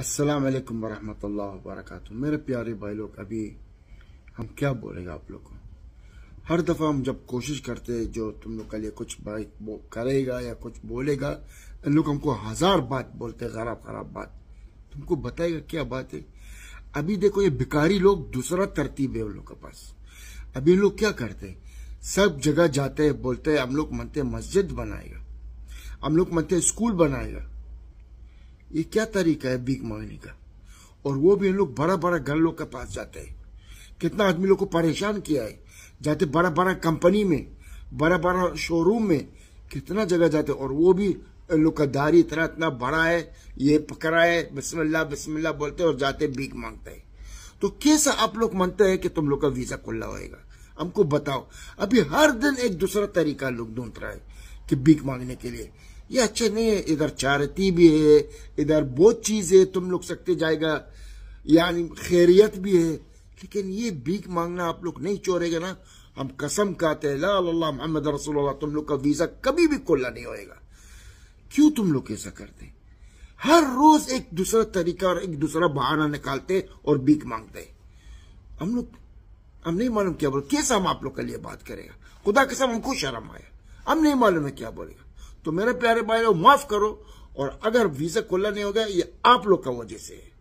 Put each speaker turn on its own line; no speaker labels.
असलकम वरहमत ला वरक मेरे प्यारे भाई लोग अभी हम क्या बोलेगा आप लोग को हर दफ़ा हम जब कोशिश करते जो तुम लोग के लिए कुछ बाइक करेगा या कुछ बोलेगा इन लोग हमको हज़ार बात बोलते खराब खराब बात तुमको बताएगा क्या बात है अभी देखो ये भिकारी लोग दूसरा तरतीब है उन लोग के पास अभी इन लोग क्या करते हैं सब जगह जाते हैं बोलते हैं हम लोग मनते मस्जिद बनाएगा हम लोग मनते स्कूल बनाएगा ये क्या तरीका है भीख मांगने का और वो भी इन लोग बड़ा बड़ा घर लोग के पास जाते हैं कितना आदमी लोग को परेशान किया है जाते बड़ा बड़ा कंपनी में बड़ा बड़ा शोरूम में कितना जगह जाते और वो भी इन लोग का दारी इतना इतना बड़ा है ये पकड़ा है बिस्मिल्लाह बिस्मिल्लाह बोलते और जाते भीख मांगते हैं तो कैसा आप लोग मानते हैं कि तुम लोग का वीजा खुला होगा हमको बताओ अभी हर दिन एक दूसरा तरीका लोग ढूंढ रहा है कि भीख मांगने के लिए ये अच्छे नहीं है इधर चारती भी है इधर बहुत चीज है तुम लोग सकते जाएगा यानी खैरियत भी है लेकिन ये भीख मांगना आप लोग नहीं चोरेगा ना हम कसम खाते हैं ला मोहम्मद रसूल तुम लोग का वीजा कभी भी खोला नहीं होएगा क्यों तुम लोग ऐसा करते हर रोज एक दूसरा तरीका और एक दूसरा बहाना निकालते और भीख मांगते हम लोग हम नहीं मालूम क्या बोल कैसा हम आप लोग के लिए बात करेगा खुदा कसम हमको शर्म आया हम नहीं मालूम है क्या बोलेगा तो मेरे प्यारे भाई माफ करो और अगर वीजा खुला नहीं होगा ये आप लोग का वजह से है